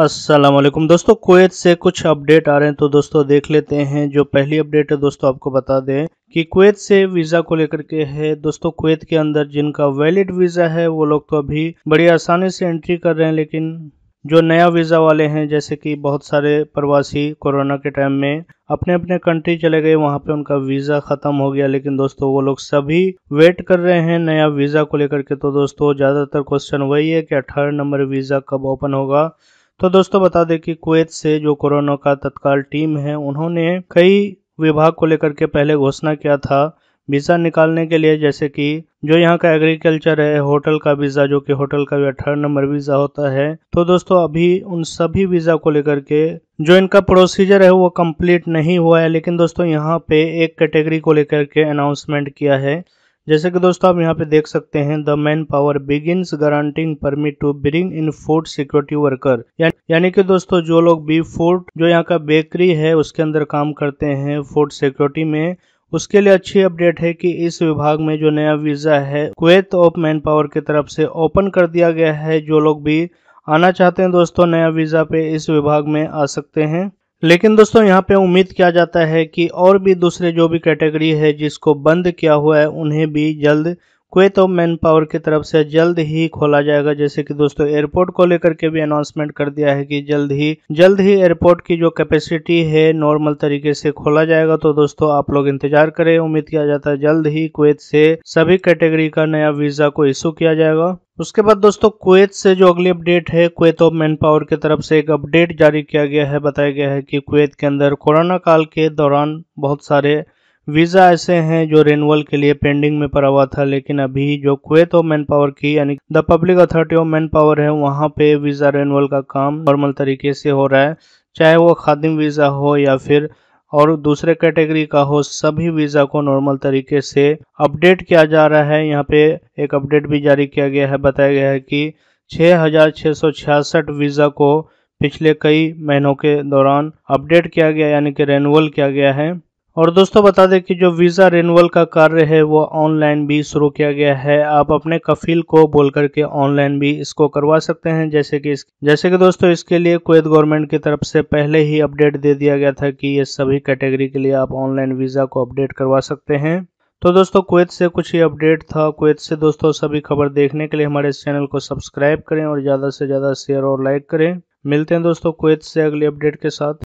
असलम दोस्तों कुवैत से कुछ अपडेट आ रहे हैं तो दोस्तों देख लेते हैं जो पहली अपडेट है दोस्तों आपको बता दें कि कुवैत से वीज़ा को लेकर के है दोस्तों कुवैत के अंदर जिनका वैलिड वीज़ा है वो लोग तो अभी बड़ी आसानी से एंट्री कर रहे हैं लेकिन जो नया वीज़ा वाले हैं जैसे कि बहुत सारे प्रवासी कोरोना के टाइम में अपने अपने कंट्री चले गए वहाँ पे उनका वीज़ा ख़त्म हो गया लेकिन दोस्तों वो लोग सभी वेट कर रहे हैं नया वीज़ा को लेकर के तो दोस्तों ज़्यादातर क्वेश्चन वही है कि अठारह नंबर वीज़ा कब ओपन होगा तो दोस्तों बता दें कि कुवैत से जो कोरोना का तत्काल टीम है उन्होंने कई विभाग को लेकर के पहले घोषणा किया था वीज़ा निकालने के लिए जैसे कि जो यहाँ का एग्रीकल्चर है होटल का वीज़ा जो कि होटल का भी अठारह नंबर वीज़ा होता है तो दोस्तों अभी उन सभी वीज़ा को लेकर के जो इनका प्रोसीजर है वो कंप्लीट नहीं हुआ है लेकिन दोस्तों यहाँ पे एक कैटेगरी को लेकर के अनाउंसमेंट किया है जैसे कि दोस्तों आप यहाँ पे देख सकते हैं the manpower begin guaranteeing permit to bring in food security worker यानी कि दोस्तों जो लोग बी फूड जो यहाँ का बेकरी है उसके अंदर काम करते हैं फूड सिक्योरिटी में उसके लिए अच्छी अपडेट है कि इस विभाग में जो नया वीजा है क्वेत ऑफ मैन पावर की तरफ से ओपन कर दिया गया है जो लोग भी आना चाहते हैं दोस्तों नया वीजा पे इस विभाग में आ सकते हैं लेकिन दोस्तों यहाँ पे उम्मीद किया जाता है कि और भी दूसरे जो भी कैटेगरी है जिसको बंद किया हुआ है उन्हें भी जल्द कुवैत ऑफ मैन पावर की तरफ से जल्द ही खोला जाएगा जैसे कि दोस्तों एयरपोर्ट को लेकर के भी अनाउंसमेंट कर दिया है कि जल्द ही जल्द ही एयरपोर्ट की जो कैपेसिटी है नॉर्मल तरीके से खोला जाएगा तो दोस्तों आप लोग इंतजार करें उम्मीद किया जाता है जल्द ही कुवैत से सभी कैटेगरी का नया वीजा को इशू किया जाएगा उसके बाद दोस्तों कुवैत से जो अगली अपडेट है कुवैत ऑफ मैन पावर की तरफ से एक अपडेट जारी किया गया है बताया गया है कि कुवैत के अंदर कोरोना काल के दौरान बहुत सारे वीज़ा ऐसे हैं जो रिनवल के लिए पेंडिंग में पड़ा हुआ था लेकिन अभी जो क्वेत ऑफ मैन पावर की यानी the public authority of manpower है वहाँ पे वीज़ा रिनवल का काम नॉर्मल तरीके से हो रहा है चाहे वो खादिम वीज़ा हो या फिर और दूसरे कैटेगरी का हो सभी वीज़ा को नॉर्मल तरीके से अपडेट किया जा रहा है यहाँ पे एक अपडेट भी जारी किया गया है बताया गया है कि छः वीज़ा को पिछले कई महीनों के दौरान अपडेट किया गया यानी कि रेनुअल किया गया है और दोस्तों बता दें कि जो वीज़ा रिनवल का कार्य है वो ऑनलाइन भी शुरू किया गया है आप अपने कफील को बोल करके ऑनलाइन भी इसको करवा सकते हैं जैसे कि इस जैसे कि दोस्तों इसके लिए कुवैत गवर्नमेंट की तरफ से पहले ही अपडेट दे दिया गया था कि ये सभी कैटेगरी के लिए आप ऑनलाइन वीज़ा को अपडेट करवा सकते हैं तो दोस्तों कुवैत से कुछ ही अपडेट था कुवैत से दोस्तों सभी खबर देखने के लिए हमारे इस चैनल को सब्सक्राइब करें और ज़्यादा से ज़्यादा शेयर और लाइक करें मिलते हैं दोस्तों कुवैत से अगले अपडेट के साथ